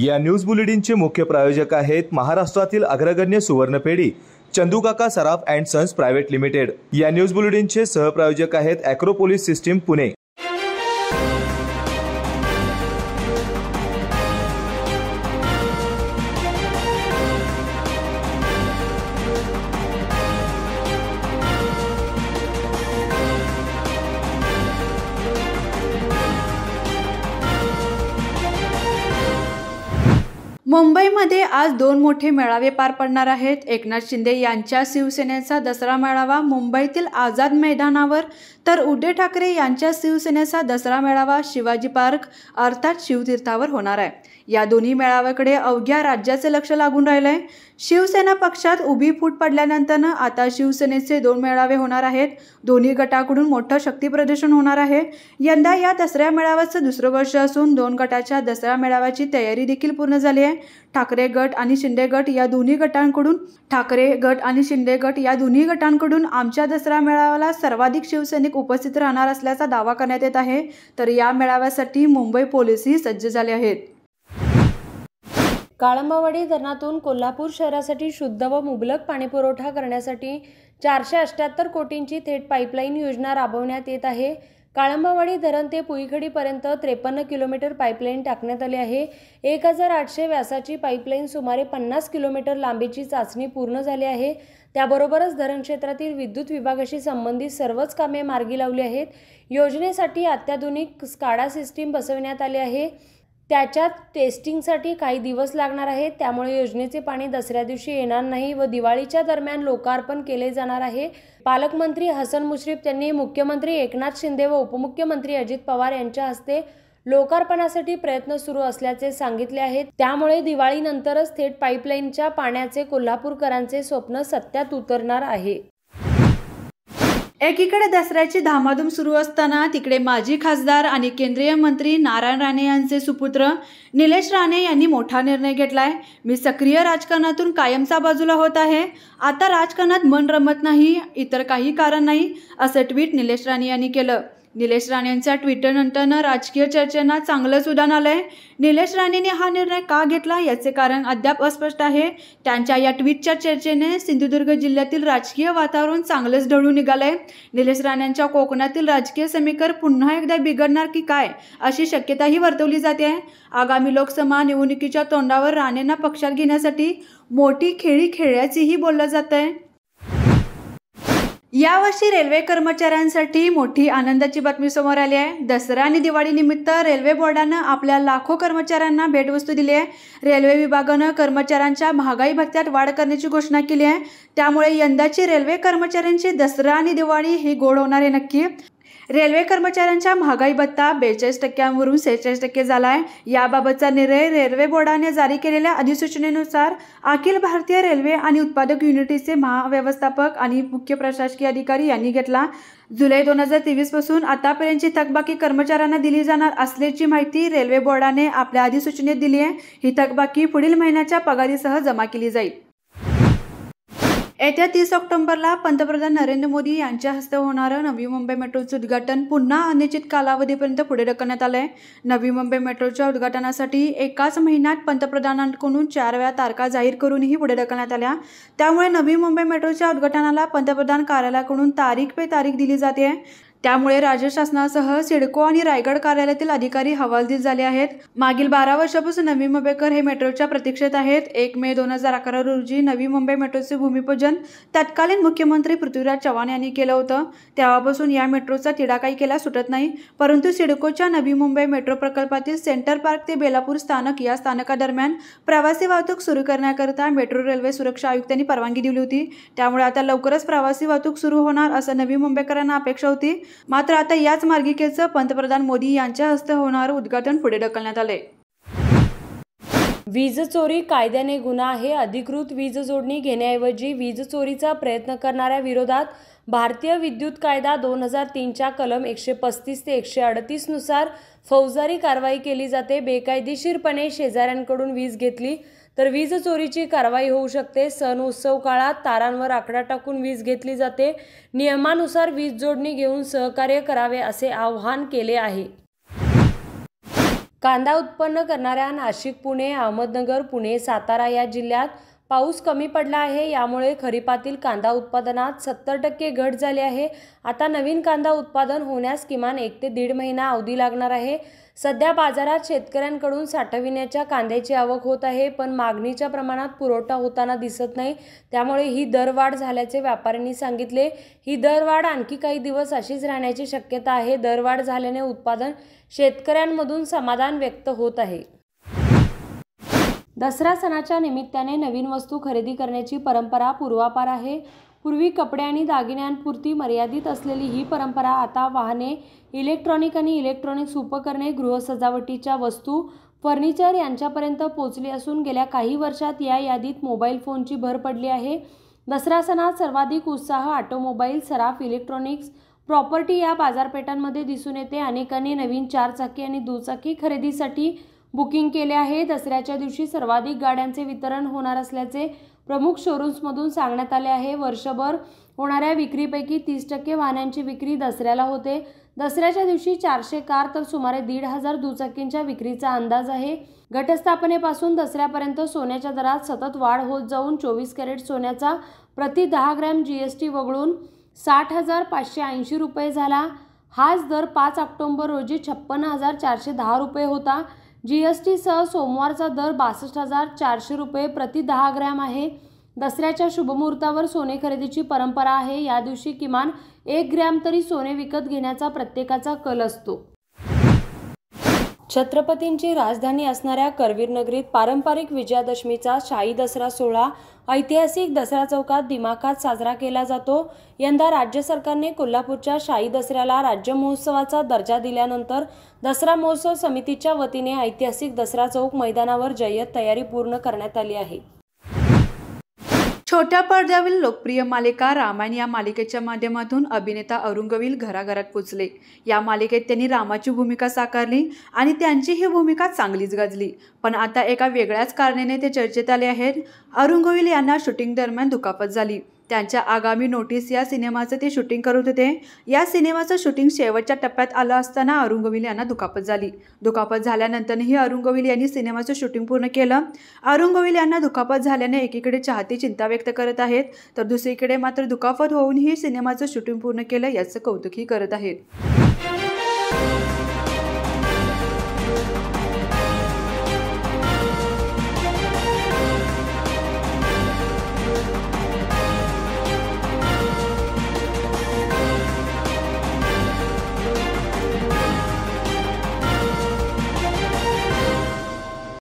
या न्यूज बुलेटिनचे मुख्य प्रायोजक आहेत महाराष्ट्रातील अग्रगण्य सुवर्णपेढी Chandukaka Saraf and sons private limited या न्यूज बुलेटिनचे सहप्रायोजक आहेत अॅक्रोपोलिस सिस्टीम पुणे मुंबईमध्ये आज दोन मोठे मेळावे पार पडणार आहेत एकनाथ शिंदे यांच्या शिवसेनेचा दसरा मेळावा मुंबईतील आझाद मैदानावर तर उद्धव ठाकरे यांच्या शिवसेनेचा दसरा मेळावा शिवाजी पार्क अर्थात शिवतीर्थावर होणार आहे या दोन्ही मेळाव्याकडे अवघ्या राज्याचे लक्ष लागून आहे शिवसेना पक्षात उभी फूट पडल्यानंतरनं आता शिवसेनेचे दोन मेळावे होणार आहेत दोन्ही गटाकडून मोठं शक्ती प्रदर्शन होणार आहे यंदा या दसऱ्या मेळाव्याचं दुसरं वर्ष असून दोन गटाच्या दसरा मेळाव्याची तयारी देखील पूर्ण झाली आहे ठाकरे गट आणि शिंदे गट या दोन्ही गटांकडून ठाकरे गट आणि शिंदे गट या दोन्ही गटांकडून आमच्या दसरा मेळाव्याला सर्वाधिक शिवसैनिक नागरिक उपस्थित राहणार असल्याचा दावा करण्यात येत आहे तर या मेळाव्यासाठी मुंबई पोलीसही सज्ज झाले आहेत काळंबावाडी धरणातून कोल्हापूर शहरासाठी शुद्ध व मुबलक पाणीपुरवठा करण्यासाठी चारशे अष्ट्याहत्तर कोटींची थेट पाईपलाईन योजना राबवण्यात येत आहे काळंबावाडी धरण ते पुईखडीपर्यंत त्रेपन्न किलोमीटर पाईपलाईन टाकण्यात आली आहे एक हजार आठशे व्यासाची पाईपलाईन सुमारे पन्नास किलोमीटर लांबीची चाचणी पूर्ण झाली आहे त्याबरोबरच धरण क्षेत्रातील विद्युत विभागाशी संबंधित सर्वच कामे मार्गी लावली आहेत योजनेसाठी अत्याधुनिक स्काडा सिस्टीम बसविण्यात आली आहे त्याच्या टेस्टिंगसाठी काही दिवस लागणार आहे त्यामुळे योजनेचे पाणी दसऱ्या दिवशी येणार नाही व दिवाळीच्या दरम्यान लोकार्पण केले जाणार आहे पालकमंत्री हसन मुश्रीफ यांनी मुख्यमंत्री एकनाथ शिंदे व उपमुख्यमंत्री अजित पवार यांच्या हस्ते लोकार्पणासाठी प्रयत्न सुरू असल्याचे सांगितले आहे त्यामुळे दिवाळीनंतरच थेट पाईपलाईनच्या पाण्याचे कोल्हापूरकरांचे स्वप्न सत्यात उतरणार आहे एकीकडे दसऱ्याची धामाधूम सुरू असताना तिकडे माजी खासदार आणि केंद्रीय मंत्री नारायण राणे यांचे सुपुत्र निलेश राणे यांनी मोठा निर्णय घेतलाय मी सक्रिय राजकारणातून कायमचा बाजूला होत आहे आता राजकारणात मन रमत नाही इतर काही कारण नाही असं ट्विट निलेश राणे यांनी केलं निलेश राणेंच्या ट्विटरनंतरनं राजकीय चर्चेना चांगलंच उदाहरण आलं आहे निलेश राणेंनी हा निर्णय का घेतला याचे कारण अद्याप अस्पष्ट आहे त्यांच्या या ट्विटच्या चर्चेने सिंधुदुर्ग जिल्ह्यातील राजकीय वातावरण चांगलंच ढळून निघालं आहे निलेश राणेंच्या कोकणातील राजकीय समीकरण पुन्हा एकदा बिघडणार की काय अशी शक्यताही वर्तवली जाते आगामी लोकसभा निवडणुकीच्या तोंडावर राणेंना पक्षात घेण्यासाठी मोठी खेळी खेळल्याचेही बोललं जात आहे यावर्षी रेल्वे कर्मचाऱ्यांसाठी मोठी आनंदाची बातमी समोर आली आहे दसरा आणि दिवाळीनिमित्त रेल्वे बोर्डानं आपल्या लाखो कर्मचाऱ्यांना भेटवस्तू दिली आहे रेल्वे विभागानं कर्मचाऱ्यांच्या महागाई भत्त्यात वाढ करण्याची घोषणा केली आहे त्यामुळे यंदाची रेल्वे कर्मचाऱ्यांची दसरा आणि दिवाळी ही गोड होणार आहे नक्की रेल्वे कर्मचाऱ्यांच्या महागाई भत्ता बेचाळीस टक्क्यांवरून सेहेचाळीस टक्के झाला आहे याबाबतचा निर्णय रेल्वे बोर्डाने जारी केलेल्या अधिसूचनेनुसार अखिल भारतीय रेल्वे आणि उत्पादक युनिटीचे महाव्यवस्थापक आणि मुख्य प्रशासकीय अधिकारी यांनी घेतला जुलै दोन हजार तेवीसपासून आतापर्यंतची थकबाकी कर्मचाऱ्यांना दिली जाणार असल्याची माहिती रेल्वे बोर्डाने आपल्या अधिसूचनेत दिली आहे ही थकबाकी पुढील महिन्याच्या पगारीसह जमा केली जाईल येत्या तीस ऑक्टोबरला पंतप्रधान नरेंद्र मोदी यांच्या हस्ते होणारं नवी मुंबई मेट्रोचं उद्घाटन पुन्हा अनिश्चित कालावधीपर्यंत पुढे ढकलण्यात आलं आहे नवी मुंबई मेट्रोच्या उद्घाटनासाठी एकाच महिन्यात पंतप्रधानांकडून चार वेळा तारखा जाहीर करूनही पुढे ढकलण्यात आल्या त्यामुळे नवी मुंबई मेट्रोच्या उद्घाटनाला पंतप्रधान कार्यालयाकडून तारीख पे तारीख दिली जाते त्यामुळे राज्य शासनासह सिडको आणि रायगड कार्यालयातील अधिकारी हवालदिल झाले आहेत मागील बारा वर्षापासून नवी मुंबईकर हे मेट्रोच्या प्रतीक्षेत आहेत एक मे दोन हजार अकरा रोजी नवी मुंबई मेट्रोचे भूमिपूजन तत्कालीन मुख्यमंत्री पृथ्वीराज चव्हाण यांनी केलं होतं तेव्हापासून या मेट्रोचा तिढा काही केला सुटत नाही परंतु सिडकोच्या नवी मुंबई मेट्रो प्रकल्पातील सेंटर पार्क ते बेलापूर स्थानक या स्थानकादरम्यान प्रवासी वाहतूक सुरू करण्याकरता मेट्रो रेल्वे सुरक्षा आयुक्तांनी परवानगी दिली होती त्यामुळे आता लवकरच प्रवासी वाहतूक सुरू होणार असं नवी मुंबईकरांना अपेक्षा होती मात्र आता याच मार्गिकेचं पंतप्रधान मोदी यांच्या हस्ते होणार उद्घाटन पुढे ढकलण्यात आलंय वीज चोरी कायद्याने गुन्हा आहे अधिकृत वीज जोडणी घेण्याऐवजी वीज चोरीचा प्रयत्न करणाऱ्या विरोधात भारतीय विद्युत कायदा दोन हजार तीनच्या कलम एकशे पस्तीस ते एकशे अडतीसनुसार फौजदारी कारवाई केली जाते बेकायदेशीरपणे शेजाऱ्यांकडून वीज घेतली तर वीज चोरीची कारवाई होऊ शकते सण उत्सव काळात तारांवर आकडा टाकून वीज घेतली जाते नियमानुसार वीज जोडणी घेऊन सहकार्य करावे असे आवाहन केले आहे कांदा उत्पन्न करणाऱ्या नाशिक पुणे अहमदनगर पुणे सातारा या जिल्ह्यात पाऊस कमी पडला आहे यामुळे खरीपातील कांदा उत्पादनात सत्तर टक्के घट झाली आहे आता नवीन कांदा उत्पादन होण्यास किमान एक ते दीड महिना अवधी लागणार आहे सध्या बाजारात शेतकऱ्यांकडून साठविण्याच्या कांद्याची आवक होत आहे पण मागणीच्या प्रमाणात पुरवठा होताना दिसत नाही त्यामुळे ही दरवाढ झाल्याचे व्यापाऱ्यांनी सांगितले ही दरवाढ आणखी काही दिवस अशीच राहण्याची शक्यता आहे दरवाढ झाल्याने उत्पादन शेतकऱ्यांमधून समाधान व्यक्त होत आहे दसरा सणाच्या निमित्ताने नवीन वस्तू खरेदी करण्याची परंपरा पूर्वापार आहे पूर्वी कपडे आणि दागिन्यांपुरती मर्यादित असलेली ही परंपरा आता वाहने इलेक्ट्रॉनिक आणि इलेक्ट्रॉनिक्स उपकरणे गृहसजावटीच्या वस्तू फर्निचर यांच्यापर्यंत पोहोचली असून गेल्या काही वर्षात या यादीत मोबाईल फोनची भर पडली आहे दसरा सणात सर्वाधिक उत्साह ऑटोमोबाईल सराफ इलेक्ट्रॉनिक्स प्रॉपर्टी या बाजारपेठांमध्ये दिसून येते अनेकांनी नवीन चारचाकी आणि दुचाकी खरेदीसाठी बुकिंग केले आहे दसऱ्याच्या दिवशी सर्वाधिक गाड्यांचे वितरण होणार असल्याचे प्रमुख शोरूम्समधून सांगण्यात आले आहे वर्षभर होणाऱ्या विक्रीपैकी तीस टक्के वाहनांची विक्री दसऱ्याला होते दसऱ्याच्या दिवशी चारशे कार तर सुमारे दीड हजार दुचाकींच्या विक्रीचा अंदाज आहे घटस्थापनेपासून दसऱ्यापर्यंत सोन्याच्या दरात सतत वाढ होत जाऊन चोवीस कॅरेट सोन्याचा प्रति दहा ग्रॅम जी एस टी वगळून साठ हजार पाचशे ऐंशी रुपये झाला हाच दर पाच ऑक्टोंबर रोजी छप्पन हजार चारशे दहा रुपये होता जीएसटीसह सोमवारचा दर बासष्ट हजार चारशे रुपये प्रति दहा ग्रॅम आहे दसऱ्याच्या शुभमुहूर्तावर सोने खरेदीची परंपरा आहे या दिवशी किमान एक ग्रॅम तरी सोने विकत घेण्याचा प्रत्येकाचा कल असतो छत्रपतींची राजधानी असणाऱ्या करवीर नगरीत पारंपरिक विजयादशमीचा शाही दसरा सोहळा ऐतिहासिक दसरा चौकात दिमाखात साजरा केला जातो यंदा राज्य सरकारने कोल्हापूरच्या शाही दसऱ्याला राज्य महोत्सवाचा दर्जा दिल्यानंतर दसरा महोत्सव समितीच्या वतीने ऐतिहासिक दसरा चौक मैदानावर जय्यत तयारी पूर्ण करण्यात आली आहे छोट्या पडद्यावरील लोकप्रिय मालिका रामायण या मालिकेच्या माध्यमातून अभिनेता अरुण घराघरात पोचले या मालिकेत त्यांनी रामाची भूमिका साकारली आणि त्यांची ही भूमिका चांगलीच गाजली पण आता एका वेगळ्याच कारणाने ते चर्चेत आले आहेत अरुण यांना शूटिंग दरम्यान दुखापत झाली त्यांच्या आगामी नोटीस या सिनेमाचं ते शूटिंग करत होते या सिनेमाचं शूटिंग शेवटच्या टप्प्यात आलं असताना गोविल यांना दुखापत झाली दुखापत झाल्यानंतरही गोविल यांनी सिनेमाचं शूटिंग पूर्ण केलं गोविल यांना दुखापत झाल्याने एकीकडे चाहते चिंता व्यक्त करत आहेत तर दुसरीकडे मात्र दुखापत होऊनही सिनेमाचं शूटिंग पूर्ण केलं याचं कौतुकही करत आहेत